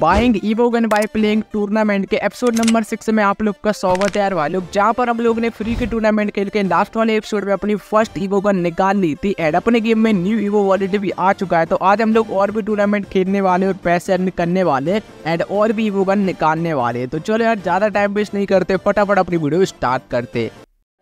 buying gun by playing tournament के episode number six में आप लोग का स्वागत है यार जहाँ पर हम लोग ने फ्री के टूर्नामेंट खेल के लास्ट वाले एपिसोड में अपनी फर्स्ट गन निकाल ली थी एंड अपने गेम में न्यू ईवो वॉलेट भी आ चुका है तो आज हम लोग और भी टूर्नामेंट खेलने वाले और पैसे अर्न करने वाले एंड और भी गन निकालने वाले तो चलो यार ज़्यादा टाइम वेस्ट नहीं करते फटाफट अपनी वीडियो स्टार्ट करते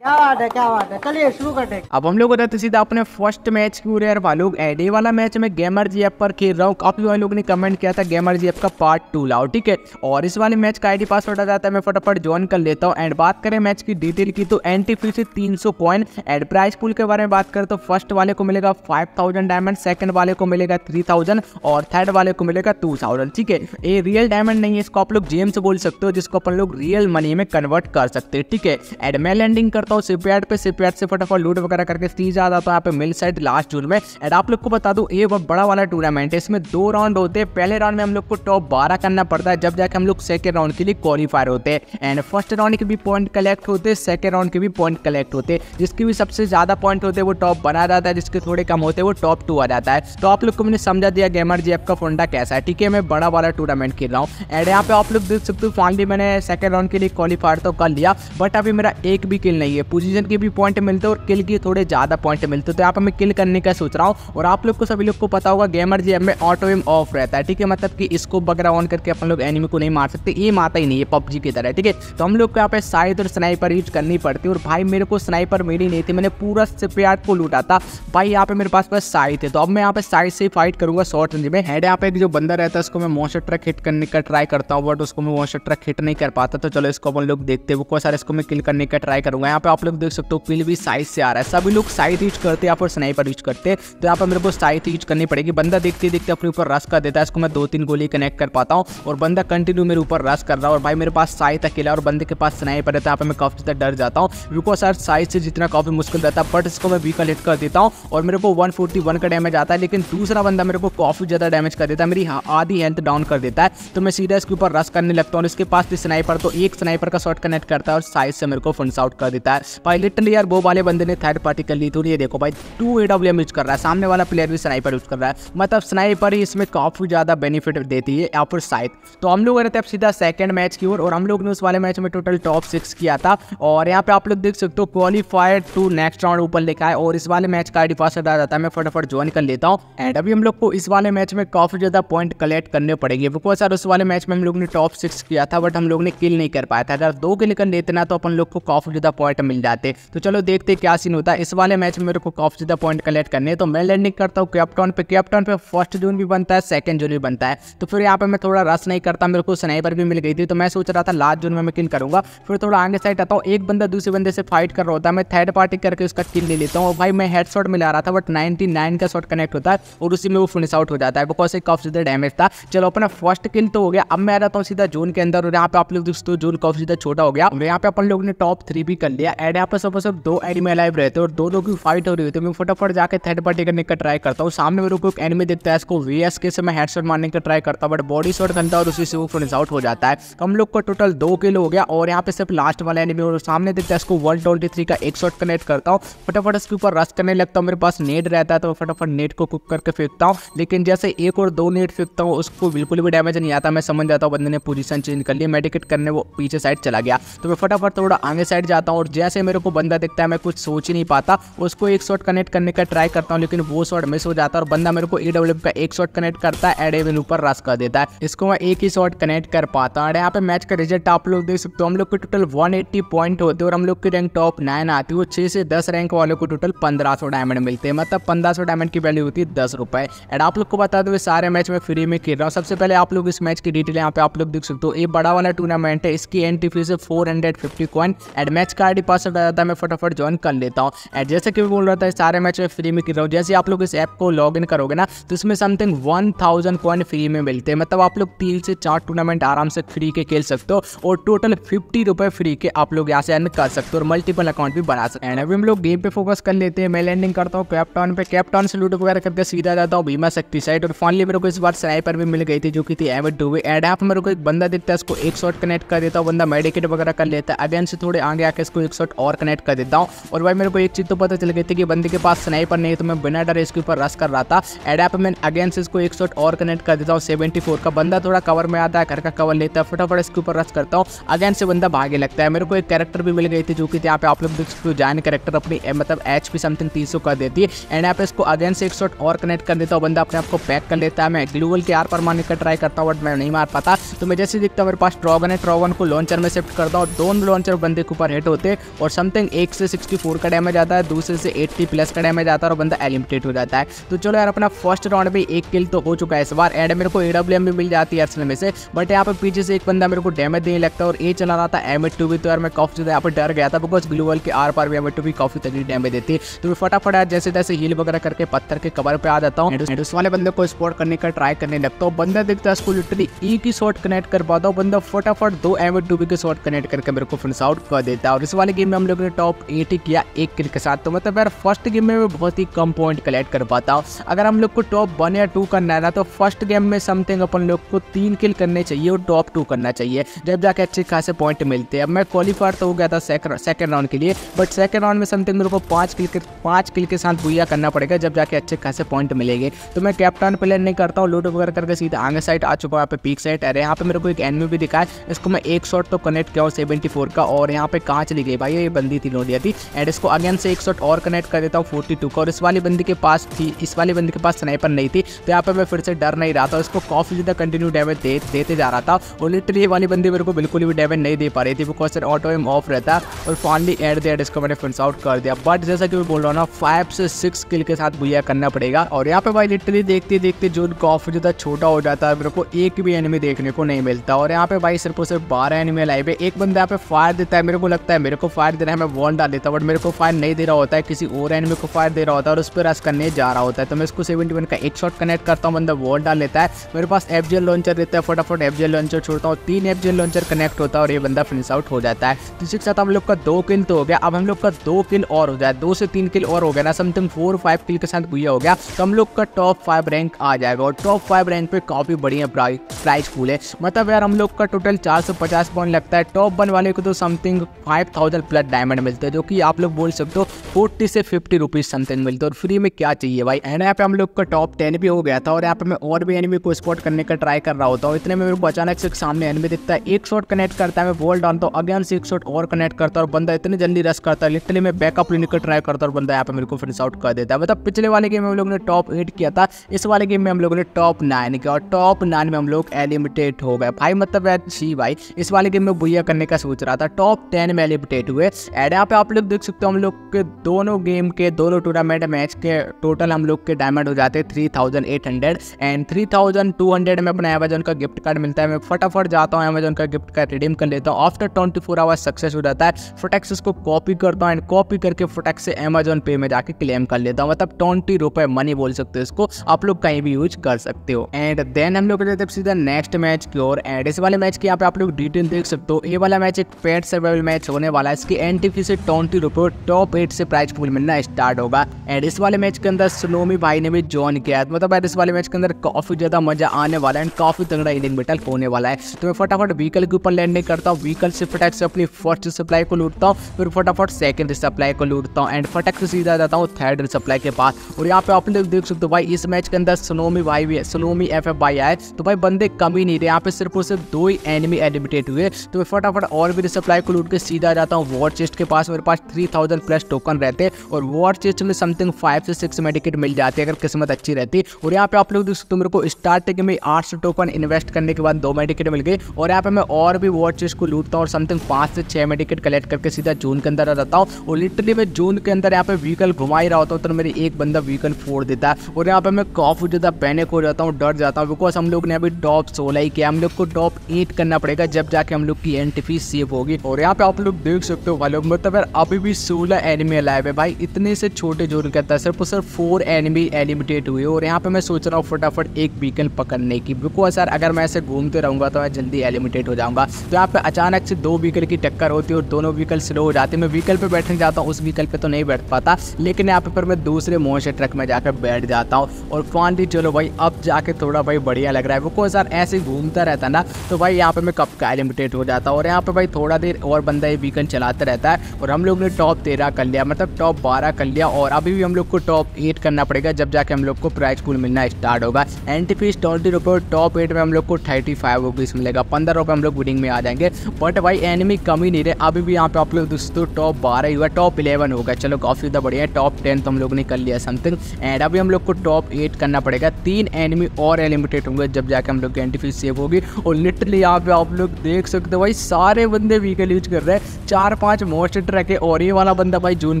क्या बात है क्या बात है चलिए शुरू करते अब हम लोग सीधा अपने फर्स्ट मैच की रहे वालों एडे वाला मैच में गेमर जी एप पर खेल रहा हूँ काफी वाले लोगों ने कमेंट किया था गेमर जी एप का पार्ट टू लाओ ठीक है और इस वाले मैच का आईडी पासवर्ड आ जाता है मैं फटाफट ज्वाइन कर लेता हूँ एंड बात करें मैच की डिटेल की तो एंट्री फीस है तीन सौ एंड प्राइस पुल के बारे में बात करें तो फर्स्ट वाले को मिलेगा फाइव थाउजेंड डायमंड सेकंड वाले को मिलेगा थ्री थाउजेंड और थर्ड वाले को मिलेगा टू थाउजेंड ठीक है ये रियल डायमंड नहीं है इसको आप लोग जेम से बोल सकते हो जिसको अपन लोग रियल मनी में कन्वर्ट कर सकते हैं ठीक है एंड मैं लैंडिंग करता करता हूँ सिपयार्ड पे सिपयार्ड से फटाफट लूट वगैरह करके तीन ज्यादा तो यहाँ पे मिल साइड लास्ट जून में एंड आप लोग को बता दूँ ये बहुत बड़ा वाला टूर्नामेंट है इसमें दो राउंड होते हैं पहले राउंड में हम लोग को टॉप बारह करना पड़ता है जब जाके हम लोग सेकेंड राउंड के लिए क्वालिफायर होते हैं एंड फर्स्ट राउंड के भी पॉइंट कलेक्ट होते हैं सेकेंड राउंड के भी पॉइंट कलेक्ट होते हैं जिसके भी सबसे ज़्यादा पॉइंट होते हैं वो टॉप बना जाता है जिसके थोड़े कम होते हैं वो टॉप टू आ जाता है तो आप लोग को मैंने समझा दिया गेमर जी आपका फोनडा कैसा है ठीक है मैं बड़ा वाला टूर्नामेंट खेल रहा हूँ एंड यहाँ पे आप लोग देख सकते हो फाइनली मैंने सेकंड राउंड के लिए क्वालिफायर तो कर लिया बट अभी मेरा एक भी किल नहीं है है पोजीशन के भी पॉइंट मिलते हैं और किल के थोड़े ज़्यादा पॉइंट मिलते हैं तो यहाँ पर मैं किल करने का सोच रहा हूँ और आप लोग को सभी लोग को पता होगा गेमर जी में ऑटो एम ऑफ रहता है ठीक है मतलब कि इसको वगैरह ऑन करके अपन लोग एनिमी को नहीं मार सकते ये माता ही नहीं है पबजी की तरह ठीक है तो हम लोग को यहाँ पे साइज और स्नाइपर यूज करनी पड़ती है और भाई मेरे को स्नाइपर मिली नहीं थी मैंने पूरा सिपयार्ड को लूटा था भाई यहाँ पे मेरे पास बस साइज थे तो अब मैं यहाँ पे साइज से फाइट करूंगा शॉर्ट रेंज में हेड यहाँ पे जो बंदा रहता है उसको मैं मोशन ट्रक हिट करने का ट्राई करता हूँ बट उसको मैं मोशन ट्रक हिट नहीं कर पाता तो चलो इसको अपन लोग देखते हैं वो सारे इसको मैं किल करने का ट्राई करूंगा यहाँ पे आप लोग देख सकते हो पिल भी साइज से आ रहा है सभी लोग साइज रीच करते हैं यहाँ पर स्नाइपर रीच करते हैं तो यहाँ पर मेरे को साइज रीच करनी पड़ेगी बंदा देखते देखते अपने ऊपर रस कर देता है इसको मैं दो तीन गोली कनेक्ट कर पाता हूँ और बंदा कंटिन्यू मेरे ऊपर रस कर रहा है और भाई मेरे पास साइज अकेला और बंदे के पास स्नाइपर रहता है यहाँ पर मैं काफ़ी ज़्यादा डर जाता हूँ बिकॉज सर साइज से जितना काफ़ी मुश्किल रहता है बट इसको मैं वीकल हिट कर देता हूँ और मेरे को वन फोर्टी वन का डैमेज आता है लेकिन दूसरा बंदा मेरे को काफ़ी ज़्यादा डैमेज कर देता है मेरी आधी हेल्थ डाउन कर देता है तो मैं सीधा इसके ऊपर रस करने लगता हूँ इसके पास भी स्नाइपर तो एक स्नाइपर का शॉट कनेक्ट करता है और साइज से मेरे को फंस आउट कर देता है है भाई लिटरली यार वो वाले बंदे ने थर्ड पार्टी कर ली थी ये देखो भाई two A W M use कर रहा है सामने वाला प्लेयर भी स्नाइपर यूज कर रहा है मतलब स्नाइपर ही इसमें काफ़ी ज़्यादा बेनिफिट देती है या फिर शायद तो हम लोग रहते अब सीधा सेकंड मैच की ओर और हम लोग ने उस वाले मैच में टोटल टॉप सिक्स किया था और यहाँ पे आप लोग देख सकते हो क्वालिफायर टू नेक्स्ट राउंड ऊपर लिखा है और इस वाले मैच का आई पास आ जाता है मैं फटाफट ज्वाइन कर लेता हूँ एंड अभी हम लोग को इस वाले मैच में काफ़ी ज़्यादा पॉइंट कलेक्ट करने पड़ेंगे बिकॉज सर उस वाले मैच में हम लोग ने टॉप सिक्स किया था बट हम लोग ने किल नहीं कर पाया था अगर दो किल कर लेते ना तो अपन लोग को काफ़ी ज़्यादा पॉइंट पॉइंट मिल जाते तो चलो देखते क्या सीन होता है इस वाले मैच में मेरे को काफ़ी ज़्यादा पॉइंट कलेक्ट करने तो मैं लैंडिंग करता हूँ कैप्टन पे कैप्टन पे फर्स्ट जोन भी बनता है सेकंड जोन भी बनता है तो फिर यहाँ पर मैं थोड़ा रस नहीं करता मेरे को स्नाइपर भी मिल गई थी तो मैं सोच रहा था लास्ट जोन में मैं किल करूंगा फिर थोड़ा आगे साइड आता हूँ एक बंदा दूसरे बंदे से फाइट कर रहा होता है मैं थर्ड पार्टी करके उसका किल ले लेता हूँ भाई मैं हेड शॉट मिला रहा था बट नाइनटी का शॉट कनेक्ट होता है और उसी में वो फिनिश आउट हो जाता है बिकॉज एक काफ़ी ज़्यादा डैमेज था चलो अपना फर्स्ट किल तो हो गया अब मैं आ जाता हूँ सीधा जोन के अंदर और यहाँ पे आप लोग दोस्तों जोन काफ़ी ज़्यादा छोटा हो गया और यहाँ पे अपन लोग ने टॉप थ्री भी कर लिया क्या एड यहाँ पर सब सब दो एनिमे अलाइव रहते हैं और दो लोग की फाइट हो रही है तो मैं फटाफट जाकर थर्ड पार्टी करने का ट्राई करता हूँ सामने मेरे को एक एनिमे दिखता है इसको वी एस के से मैं हेडशॉट मारने का ट्राई करता हूँ बट बॉडी शॉट बनता है और उसी से वो फिनिश आउट हो जाता है हम लोग का टोटल दो किल हो गया और यहाँ पे सिर्फ लास्ट वाला एनिमे और सामने दिखता है इसको वन ट्वेंटी थ्री का एक शॉट कनेक्ट करता हूँ फटाफट इसके ऊपर रस करने लगता हूँ मेरे पास नेट रहता है तो फटाफट नेट को कुक करके फेंकता हूँ लेकिन जैसे एक और दो नेट फेंकता हूँ उसको बिल्कुल भी डैमेज नहीं आता मैं समझ जाता हूँ बंदे ने पोजिशन चेंज कर लिया मेडिकेट करने वो पीछे साइड चला गया तो मैं फटाफट थोड़ा आगे साइड जाता हूँ और जैसे मेरे को बंदा दिखता है मैं कुछ सोच ही नहीं पाता उसको एक शॉट कनेक्ट करने का ट्राई करता हूँ लेकिन वो शॉट मिस हो जाता है और बंदा मेरे को ई डब्ल्यू का एक शॉट कनेक्ट करता है एडेविन ऊपर रस कर देता है इसको मैं एक ही शॉट कनेक्ट कर पाता हूँ यहाँ पे मैच का रिजल्ट आप लोग देख सकते हो हम लोग के टोटल वन पॉइंट होते और हम लोग की रैंक टॉप नाइन आती है छह से दस रैंक वालों को टोटल पंद्रह डायमंड मिलते हैं मतलब पंद्रह डायमंड की वैल्यू होती है दस रुपए एंड आप लोग को बता दो सारे मैच में फ्री में खेल रहा हूँ सबसे पहले आप लोग इस मैच की डिटेल यहाँ पे आप लोग देख सकते हो ये बड़ा वाला टूर्नामेंट है इसकी एंट्री फीस है four hundred fifty coin and match का आई पास रहा था मैं फटाफट ज्वाइन कर लेता हूँ एंड जैसे कि बोल रहा था सारे मैच में फ्री में खेल रहा हूँ जैसे आप लोग इस ऐप को लॉग इन करोगे ना तो इसमें something one thousand coin free में मिलते हैं मतलब आप लोग तीन से चार टूर्नामेंट आराम से फ्री के खेल सकते हो और टोटल फिफ्टी रुपए फ्री के आप लोग यहाँ से अर्न कर सकते हो और मल्टीपल अकाउंट भी बना सकते हैं अभी हम लोग गेम पे फोकस कर लेते हैं मैं लैंडिंग करता हूँ कैप्टन पे कैप्टन से लूट वगैरह करके सीधा जाता हूँ बीमा शक्ति साइड और फाइनली मेरे को इस बार स्नाइपर भी मिल गई थी जो कि थी एवेट डूबे एंड यहाँ मेरे को एक बंदा दिखता है उसको एक शॉट कनेक्ट कर देता हूँ बंदा मेडिकेट वगैरह कर लेता है अगेन से थोड़े आगे आके इसको एक हेडसेट और कनेक्ट कर देता हूँ और भाई मेरे को एक चीज़ तो पता चल गई थी कि बंदे के पास स्नाइपर नहीं तो मैं बिना डर इसके ऊपर रस कर रहा था एडेप मैं अगेन से इसको एक शॉट और कनेक्ट कर देता हूँ सेवेंटी का बंदा थोड़ा कवर में आता है घर का कवर लेता है फटाफट इसके ऊपर रस करता हूँ अगेन से बंदा भागे लगता है मेरे को एक कैरेक्टर भी मिल गई थी जो कि यहाँ पे आप लोग देख सकते जैन कैरेक्टर अपनी मतलब एच पी समथिंग तीन सौ कर देती है एंड यहाँ पे इसको अगेन से एक शॉट और कनेक्ट कर देता हूँ बंदा अपने आपको पैक कर लेता है मैं ग्लूवल के आर पर मारने का ट्राई करता हूँ बट मैं नहीं मार पाता तो मैं जैसे देखता हूँ मेरे पास ट्रॉगन है ट्रॉगन को लॉन्चर में शिफ्ट करता हूँ दोनों लॉन्चर बंदे के ऊपर हिट होते और समथिंग एक से सिक्सटी का डैमेज आता है दूसरे से एट्टी प्लस का डैमेज आता है और बंदा एलिमिटेड हो जाता है तो चलो यार अपना फर्स्ट राउंड भी एक किल तो हो चुका है इस बार एंड मेरे को ए भी मिल जाती है असल में से बट यहाँ पर पीछे से एक बंदा मेरे को डैमेज नहीं लगता और ए चला रहा था एम टू भी तो यार मैं काफी ज़्यादा यहाँ पर डर गया था बिकॉज ब्लू के आर पार भी एम टू भी काफी तरीके डैमेज देती है तो मैं फटाफट यार जैसे जैसे हील वगैरह करके पत्थर के कवर पर आ जाता हूँ उस वाले बंदे को स्पोर्ट करने का ट्राई करने लगता हूँ बंदा देखता है उसको लिटरी एक ही शॉर्ट कनेक्ट कर पाता हूँ बंदा फटाफट दो एम टू बी के शॉर्ट कनेक्ट करके मेरे को फिनिश आउट कर देता है और इस वाले गेम में हम लोगों ने टॉप एट ही किया एक किल के साथ तो मतलब यार फर्स्ट गेम में बहुत ही कम पॉइंट कलेक्ट कर पाता हूँ अगर हम लोग को टॉप वन या टू करना है ना तो फर्स्ट गेम में समथिंग अपन लोग को तीन किल करने चाहिए और टॉप टू करना चाहिए जब जाके अच्छे खासे पॉइंट मिलते हैं अब मैं क्वालिफायर तो हो गया था सेकंड राउंड के लिए बट सेकंड राउंड में समथिंग मेरे को पाँच किल के पाँच किल के साथ भूया करना पड़ेगा जब जाके अच्छे खासे पॉइंट मिलेंगे तो मैं कैप्टन प्लेयर नहीं करता हूँ लूट वगैरह करके सीधा आगे साइड आ चुका हूँ यहाँ पे पीक साइड अरे यहाँ पे मेरे को एक एनमी भी दिखा है इसको मैं एक शॉट तो कनेक्ट किया हूँ सेवेंटी का और यहाँ पे कहाँ चली गई भाई ये बंदी थी नोडिया थी एंड इसको अगेन से एक शॉट और कनेक्ट कर देता हूँ फोर्टी टू का और इस वाली बंदी के पास थी इस वाली बंदी के पास स्नाइपर नहीं थी तो यहाँ पर मैं फिर से डर नहीं रहा था इसको काफ़ी ज़्यादा कंटिन्यू डैमेज दे, देते जा रहा था और लिटरली ये वाली बंदी मेरे को बिल्कुल भी डैमेज नहीं दे पा रही थी because sir auto aim off रहता और फाइनली एड दिया इसको मैंने फिंस आउट कर दिया बट जैसा कि मैं बोल रहा हूँ ना फाइव से सिक्स किल के साथ भूया करना पड़ेगा और यहाँ पे भाई लिटरली देखते देखते जो काफ़ी ज़्यादा छोटा हो जाता है मेरे को एक भी एनिमी देखने को नहीं मिलता और यहाँ पे भाई सिर्फ और सिर्फ बारह एनिमी लाइव है एक बंदा यहाँ पे फायर देता है मेरे को लगता है मेरे को फायर दे रहा है मैं वॉल डाल देता हूँ बट मेरे को फायर नहीं दे रहा होता है किसी और एनमी को फायर दे रहा होता है और उस पर रस करने जा रहा होता है तो मैं इसको सेवेंटी वन का एक शॉट कनेक्ट करता हूँ बंदा वॉल डाल लेता है मेरे पास एफ जेल लॉन्चर देता है फटाफट एफ जेल लॉन्चर छोड़ता हूँ तीन एफ लॉन्चर कनेक्ट होता है और ये बंदा फिनिश आउट हो जाता है तो इसी के साथ हम लोग का दो किल तो हो गया अब हम लोग का दो किल और हो जाए दो से तीन किल और हो गया ना समथिंग फोर फाइव किल के साथ हो गया तो हम लोग का टॉप फाइव रैंक आ जाएगा और टॉप फाइव रैंक पे काफ़ी बढ़िया प्राइज फूल है मतलब यार हम लोग का टोटल चार सौ पचास पॉइंट लगता है टॉप वन वाले को तो something five thousand plus diamond मिलते हैं जो कि आप लोग बोल सकते हो फोर्टी से फिफ्टी रुपीज़ समथिंग मिलते हैं और फ्री में क्या चाहिए भाई एंड यहाँ पे हम लोग का टॉप टेन भी हो गया था और यहाँ पे मैं और भी एनिमी को स्पॉट करने का ट्राई कर रहा होता हूँ इतने में मेरे को अचानक से सामने एनिमी दिखता है एक शॉट कनेक्ट करता है मैं बॉल डालता हूँ अगेन से एक शॉट और कनेक्ट करता है और बंदा इतनी जल्दी रस करता है लिटरली मैं बैकअप लेने का ट्राई करता और बंदा यहाँ पे मेरे को फिनिश आउट कर देता है मतलब पिछले वाले गेम में हम लोग ने टॉप एट किया था इस वाले गेम में हम लोगों ने टॉप नाइन किया और टॉप नाइन में हम लोग एलिमिटेट हो गए भाई मतलब भाई इस वाले गेम में बुया करने का सोच रहा था टॉप टेन में एलिमिटेट डुएट्स एड यहाँ पे आप लोग देख सकते हो हम लोग के दोनों गेम के दोनों टूर्नामेंट मैच के टोटल हम लोग के डायमंड हो जाते हैं three thousand eight hundred and three thousand two hundred में अपना अमेजोन का गिफ्ट कार्ड मिलता है मैं फटाफट जाता हूँ अमेजोन का गिफ्ट कार्ड रिडीम कर लेता हूँ after twenty four hours success हो जाता है फोटेक्स उसको कॉपी करता हूँ एंड कॉपी करके फोटेक्स से अमेजोन पे में जाके क्लेम कर लेता हूँ मतलब ट्वेंटी रुपये मनी बोल सकते हो इसको आप लोग कहीं भी यूज कर सकते हो एंड देन हम लोग सीधा नेक्स्ट मैच की ओर एंड इस वाले मैच की यहाँ पे आप लोग डिटेल देख सकते हो ये वाला मैच एक पेड सर्वाइवल मैच होने वाला है मैच की एन से टोंटी रुपये टॉप एट से प्राइज पूल मिलना स्टार्ट होगा एंड इस वाले मैच के अंदर स्नोमी भाई ने भी ज्वाइन किया है मतलब इस वाले मैच के अंदर काफी ज्यादा मजा आने वाला है एंड काफी तगड़ा इनिंग बेटल होने वाला है तो मैं फटाफट व्हीकल के ऊपर लैंडिंग करता हूँ व्हीकल से फटाक से अपनी फर्स्ट सप्लाई को लूटता हूँ फिर फटाफट सेकंड सप्लाई को लूटता हूँ एंड फटाक से सीधा जाता हूँ थर्ड सप्लाई के पास और यहाँ पे आप लोग देख सकते हो भाई इस मैच के अंदर स्नोमी भाई भी है स्लोमी एफ एफ भाई आए तो भाई बंदे कम ही नहीं थे यहाँ पे सिर्फ और सिर्फ दो ही एनिमी एलिमिनेट हुए तो मैं फटाफट और भी सप्लाई को लूट के सीधा जाता हूँ वॉर चेस्ट के पास मेरे पास थ्री थाउजेंड प्लस टोकन रहते और वॉर चेस्ट में समथिंग फाइव से सिक्स मेडिकेट मिल जाते है अगर किस्मत अच्छी रहती और यहाँ पे आप लोग देख सकते हो मेरे को स्टार्टिंग में आठ सौ टोकन इन्वेस्ट करने के बाद दो मेडिकेट मिल गई और यहाँ पे मैं और भी वॉर चेस्ट को लूटता हूँ और समथिंग पाँच से छः मेडिकेट कलेक्ट करके सीधा जून के अंदर रहता हूँ और लिटरली मैं जून के अंदर यहाँ पे व्हीकल घुमा ही रहा होता हूँ तो मेरे एक बंदा व्हीकल फोड़ देता है और यहाँ पे मैं काफ़ी ज़्यादा पैनिक हो जाता हूँ डर जाता हूँ बिकॉज हम लोग ने अभी टॉप सोलह ही किया हम लोग को टॉप एट करना पड़ेगा जब जाके हम लोग की एंट्री फीस सेव होगी और यहाँ पे आप लोग देख सकते सकते हो वाले मतलब अभी भी सोलह एनिमी अलाइव है भाई इतने से छोटे जोन के अंदर सिर्फ सिर्फ फोर एनिमी एलिमिनेट हुए और यहाँ पे मैं सोच रहा हूँ फटाफट एक व्हीकल पकड़ने की बिकॉज यार अगर मैं ऐसे घूमते रहूँगा तो मैं जल्दी एलिमिटेड हो जाऊंगा तो यहाँ पे अचानक से दो व्हीकल की टक्कर होती है और दोनों व्हीकल स्लो हो जाते मैं व्हीकल पर बैठने जाता हूँ उस व्हीकल पर तो नहीं बैठ पाता लेकिन यहाँ पर मैं दूसरे मोशन ट्रक में जाकर बैठ जाता हूँ और फानली चलो भाई अब जाके थोड़ा भाई बढ़िया लग रहा है बिकॉज यार ऐसे घूमता रहता ना तो भाई यहाँ पर मैं कब का एलिमिटेड हो जाता और यहाँ पर भाई थोड़ा देर और बंदा ये व्हीकल चला आता रहता है और हम लोग ने टॉप तेरह कर लिया मतलब टॉप बारह कर लिया और अभी भी हम लोग को टॉप एट करना पड़ेगा जब जाके हम लोग को प्राइज पूल मिलना स्टार्ट होगा एंटी फीस ट्वेंटी रुपये टॉप एट में हम लोग को थर्टी फाइव रुपीज़ मिलेगा पंद्रह रुपये हम लोग विनिंग में आ जाएंगे बट भाई एनिमी कम ही नहीं रहे अभी भी यहाँ पे आप लोग दोस्तों टॉप बारह ही हुआ टॉप इलेवन होगा चलो काफ़ी ज़्यादा बढ़िया है टॉप टेन तो हम लोग ने कर लिया समथिंग एंड अभी हम लोग को टॉप एट करना पड़ेगा तीन एनिमी और एलिमिनेट होंगे जब जाके हम लोग की एंटी फीस सेव होगी और लिटरली यहाँ पे आप लोग देख सकते हो भाई सारे बंदे व्हीकल यूज कर रहे हैं चार पांच मोस्ट ट्रैक है और ये वाला बंदा भाई जून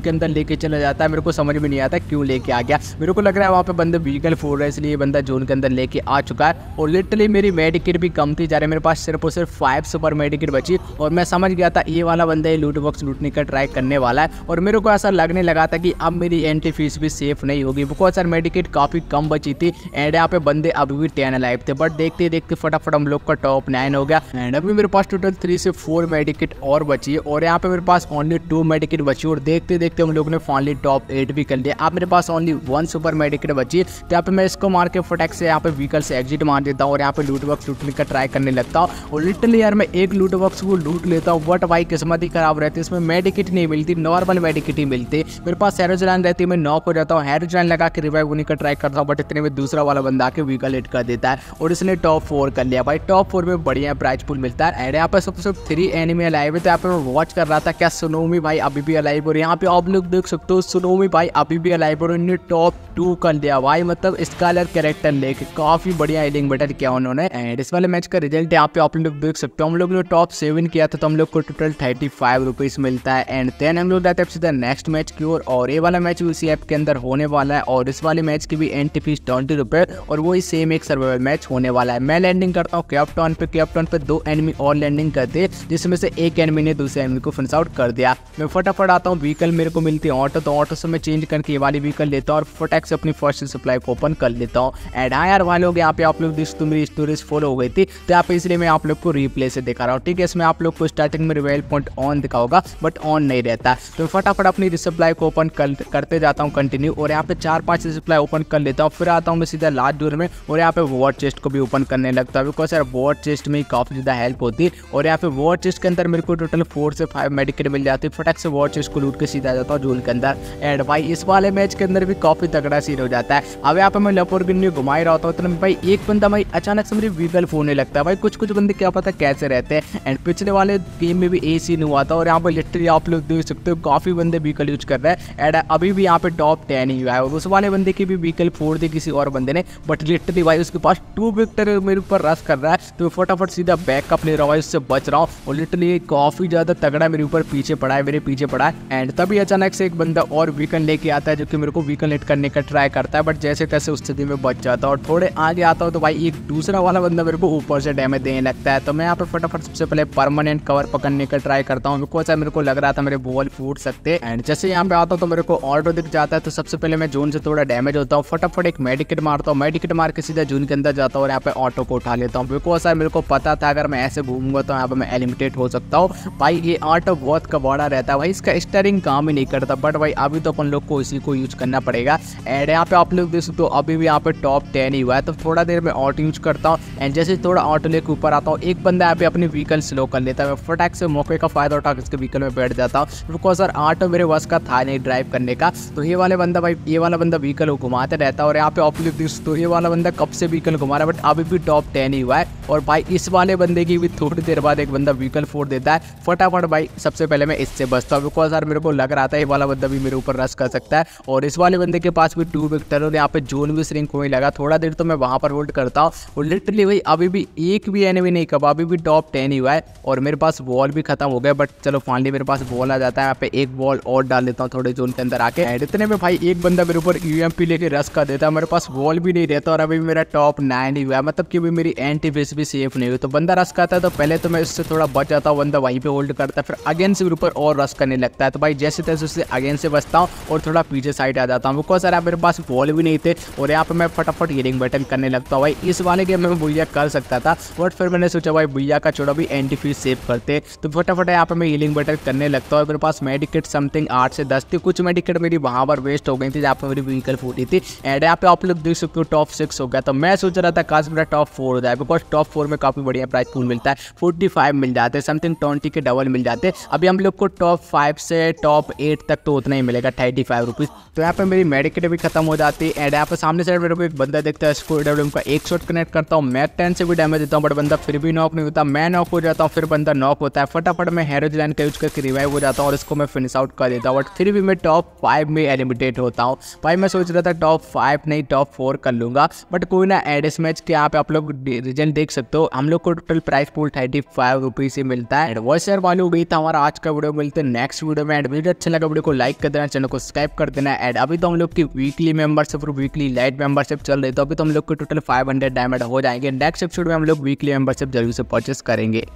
के अंदर लेके चला जाता है मेरे को समझ में नहीं आता क्यों लेके आ गया मेरे को लग रहा है वहाँ पे बंदे व्हीकल फोड़ रहा है इसलिए बंदा जून के अंदर लेके आ चुका है और लिटरली मेरी मेडिकेट भी कम थी जा रही मेरे पास सिर्फ और सिर्फ फाइव सुपर मेडिकेट बची और मैं समझ गया था ये वाला बंदा ये लूट बॉक्स लूटने का ट्राई करने वाला है और मेरे को ऐसा लगने लगा था कि अब मेरी एंट्री फीस भी सेफ नहीं होगी बिकॉज सर मेडिकेट काफ़ी कम बची थी एंड यहाँ पे बंदे अभी भी टेन लाइव थे बट देखते देखते फटाफट हम लोग का टॉप नाइन हो गया एंड अभी मेरे पास टोटल थ्री से फोर मेडिकेट और बची है और यहाँ पे मेरे पास ओनली टू मेडिकेट बची और देखते देखते हम लोग ने फाइनली टॉप एट भी कर लिया आप मेरे पास ओनली वन सुपर मेडिकेट बची तो यहाँ पे मैं इसको मार के फटैक से यहाँ पे व्हीकल से एग्जिट मार देता हूँ और यहाँ पे लूट वक्स लूटने का ट्राई करने लगता हूँ और लिटरली यार मैं एक लूट वक्स को लूट लेता हूँ बट भाई किस्मत ही खराब रहती है इसमें मेडिकेट नहीं मिलती नॉर्मल मेडिकेट ही मिलती मेरे पास हेरोजलाइन रहती है मैं नॉक हो जाता हूँ हेरोजलाइन लगा के रिवाइव होने का ट्राई करता हूँ बट इतने में दूसरा वाला बंदा आके व्हीकल हिट कर देता है और इसने टॉप फोर कर लिया भाई टॉप फोर में बढ़िया प्राइज पुल मिलता है एंड यहाँ पे सबसे थ्री एनिमी लाइव है तो यहाँ पे मैं वॉच कर रहा था क्या सुनोमी भाई अभी भी अलाइव और यहाँ पे आप लोग देख सकते हो सुनोमी भाई अभी भी अलाइव और इन्हें टॉप टू कर दिया भाई मतलब स्कालर कैरेक्टर लेके काफी बढ़िया एडिंग बटर किया उन्होंने एंड इस वाले मैच का रिजल्ट यहाँ पे आप लोग देख सकते हो हम लोग ने टॉप सेवन किया था तो हम लोग को टोटल थर्टी फाइव रुपीज मिलता है एंड देन हम लोग जाते हैं सीधा नेक्स्ट मैच की ओर और ये वाला मैच उसी ऐप के अंदर होने वाला है और इस वाले मैच की भी एंट्री फीस ट्वेंटी रुपये और वही सेम एक सर्वाइवल मैच होने वाला है मैं लैंडिंग करता हूँ कैप्टन पे कैप्टन पे दो एनमी और लैंडिंग करते जिसमें से एक एनमी ने दूसरे एनमी को डिफरेंस आउट कर दिया मैं फटाफट आता हूँ व्हीकल मेरे को मिलती है ऑटो तो ऑटो से मैं चेंज करके ये वाली व्हीकल लेता हूँ और फटाक से अपनी फर्स्ट सप्लाई को ओपन कर लेता हूँ एंड हाँ यार वाले हो गया पे आप लोग मेरी स्टोरेज फुल हो गई थी तो आप इसलिए मैं आप लोग को रिप्ले से दिखा रहा हूँ ठीक है इसमें आप लोग को स्टार्टिंग में रिवेल पॉइंट ऑन दिखा होगा बट ऑन नहीं रहता तो फटाफट अपनी रिसप्लाई को ओपन करते जाता हूँ कंटिन्यू और यहाँ पे चार पाँच रिसप्लाई ओपन कर लेता हूँ फिर आता हूँ मैं सीधा लास्ट डोर में और यहाँ पे वॉट चेस्ट को भी ओपन करने लगता है बिकॉज यार वॉट चेस्ट में काफ़ी ज़्यादा हेल्प होती है और यहाँ पे वॉट चेस्ट के अंदर मेरे को टोटल फोर से फाइव मेडिकल मिल जाती है फटक से वॉच इसको लूट के सीधा जाता है जोन के अंदर एंड भाई इस वाले मैच के अंदर भी काफ़ी तगड़ा सीन हो जाता है अब यहाँ पे मैं लपोर गिन्नी घुमा ही रहा होता हूँ तो भाई एक बंदा भाई अचानक से मेरी व्हीकल फोड़ने लगता है भाई कुछ कुछ बंदे क्या पता कैसे रहते हैं एंड पिछले वाले गेम में भी ए सीन हुआ था और यहाँ पर लिटरली आप लोग देख सकते हो काफ़ी बंदे व्हीकल यूज कर रहे हैं एंड अभी भी यहाँ पे टॉप टेन ही हुआ है और उस वाले बंदे की भी व्हीकल फोड़ दी किसी और बंदे ने बट लिटरली भाई उसके पास टू विक्टर मेरे ऊपर रस कर रहा है तो फटाफट सीधा बैकअप ले रहा हूँ भाई उससे बच रहा हूँ और लिटरली काफ़ी ज़्यादा तगड़ा मेरी मेरे ऊपर पीछे पड़ा है मेरे पीछे पड़ा है एंड तभी अचानक से एक बंदा और वीकन लेके आता है जो कि मेरे को वीकन हिट करने का ट्राई करता है बट जैसे तैसे उस स्थिति में बच जाता है और थोड़े आगे आता हूँ तो भाई एक दूसरा वाला बंदा मेरे को ऊपर से डैमेज देने लगता है तो मैं यहाँ पर फटाफट सबसे पहले परमानेंट कवर पकड़ने का ट्राई करता हूँ बिकॉज मेरे को लग रहा था मेरे बॉल फूट सकते एंड जैसे यहाँ पे आता हूँ तो मेरे को ऑर्डर दिख जाता है तो सबसे पहले मैं जून से थोड़ा डैमेज होता हूँ फटाफट एक मेडिकेट मारता हूँ मेडिकेट मार के सीधा जून के अंदर जाता हूँ और यहाँ पे ऑटो को उठा लेता हूँ बिकॉज सर मेरे को पता था अगर मैं ऐसे घूमूंगा तो यहाँ पे मैं एलिमिनेट हो सकता हूँ भाई ये ऑटो तो बहुत कबाड़ा रहता है भाई इसका स्टेयरिंग काम ही नहीं करता बट भाई अभी तो अपन लोग को इसी को यूज करना पड़ेगा एंड यहाँ पे आप लोग देख सकते हो अभी भी यहाँ पे टॉप टेन ही हुआ है तो थोड़ा देर में ऑटो यूज करता हूँ एंड जैसे थोड़ा ऑटो लेके ऊपर आता हूँ एक बंदा यहाँ पे अपनी व्हीकल स्लो कर लेता है फटाक से मौके का फायदा उठा इसके व्हीकल में बैठ जाता हूँ बिकॉज सर ऑटो मेरे बस का था नहीं ड्राइव करने का तो ये वाला बंदा भाई ये वाला बंदा व्हीकल को घुमाते रहता है और यहाँ पे आप लोग देख सकते ये वाला बंदा कब से व्हीकल घुमा रहा है बट अभी भी टॉप टेन ही हुआ है और भाई इस वाले बंदे की भी थोड़ी देर बाद एक बंदा व्हीकल फोड़ देता है फटाफट भाई सबसे पहले मैं इससे बचता हूँ बिकॉज यार मेरे को लग रहा था ये वाला बंदा भी मेरे ऊपर रश कर सकता है और इस वाले बंदे के पास भी टू विक्टर और यहाँ पे जोन भी श्रिंक होने लगा थोड़ा देर तो मैं वहाँ पर होल्ड करता हूँ और लिटरली भाई अभी भी एक भी एनिमी नहीं कब अभी भी टॉप टेन ही हुआ है और मेरे पास वॉल भी खत्म हो गया बट चलो फाइनली मेरे पास बॉल आ जाता है यहाँ पे एक बॉल और डाल देता हूँ थोड़े जोन के अंदर आके एंड इतने में भाई एक बंदा मेरे ऊपर यू लेके रस कर देता है मेरे पास वॉल भी नहीं रहता और अभी भी मेरा टॉप नाइन ही हुआ है मतलब कि अभी मेरी एंटी बेस भी सेफ नहीं हुई तो बंदा रस करता है तो पहले तो मैं उससे थोड़ा बच जाता हूँ बंदा वहीं पर होल्ड करता है फिर अगेन से ऊपर और रस करने लगता है तो भाई जैसे तैसे उससे अगेन से बचता हूँ और थोड़ा पीछे साइड आ जाता हूँ बिकॉज यार मेरे पास बॉल भी नहीं थे और यहाँ पर मैं फटाफट हीरिंग बटन करने लगता हूँ भाई इस वाले गेम में भुइया कर सकता था बट फिर मैंने सोचा भाई भुइया का छोड़ा भी एंटी फीस सेव करते तो फटाफट यहाँ पर मैं हीलिंग बटन करने लगता हूँ मेरे पास मेडिकेट समथिंग आठ से दस थी कुछ मेडिकेट मेरी वहाँ पर वेस्ट हो गई थी जहाँ पर मेरी व्हीकल फूटी थी एंड यहाँ पे आप लोग देख सकते हो टॉप सिक्स हो गया तो मैं सोच रहा था काश मेरा टॉप फोर हो जाए बिकॉज टॉप फोर में काफ़ी बढ़िया प्राइस पूल मिलता है फोर्टी फाइव मिल जाते समथिंग ट्वेंटी के डबल मिल जाते अभी हम लोग को टॉप फाइव से टॉप एट तक तो उतना ही मिलेगा थर्टी फाइव रुपीज़ तो यहाँ पे मेरी मेडिकेट भी खत्म हो जाती है एंड यहाँ पे सामने साइड मेरे को एक बंदा देखता है स्कोर डब्ल्यू का एक शॉट कनेक्ट करता हूँ मैं टेन से भी डैमेज देता हूँ बट बंदा फिर भी नॉक नहीं होता मैं नॉक हो जाता हूँ फिर बंदा नॉक होता है फटाफट मैं हेरोज लाइन का यूज करके रिवाइव हो जाता हूँ और इसको मैं फिनिश आउट कर देता हूँ बट फिर भी मैं टॉप फाइव में एलिमिनेट होता हूँ भाई मैं सोच रहा था टॉप फाइव नहीं टॉप फोर कर लूँगा बट कोई ना एडिस मैच के यहाँ पे आप लोग रिजल्ट देख सकते हो हम लोग को total price pool thirty five rupees ही मिलता है एडवर्सर वालू भी था हमारा आज का वीडियो मिलते हैं नेक्स्ट वीडियो में एंड वीडियो अच्छा लगा वीडियो को लाइक कर देना चैनल को सब्सक्राइब कर देना एंड अभी तो हम लोग की वीकली मेंबरशिप और वीकली लाइट मेंबरशिप चल रही है तो अभी तो हम लोग के टोटल फाइव हंड्रेड डायमंड हो जाएंगे नेक्स्ट एपिसोड में हम लोग वीकली मेंबरशिप जरूर से परचेस करेंगे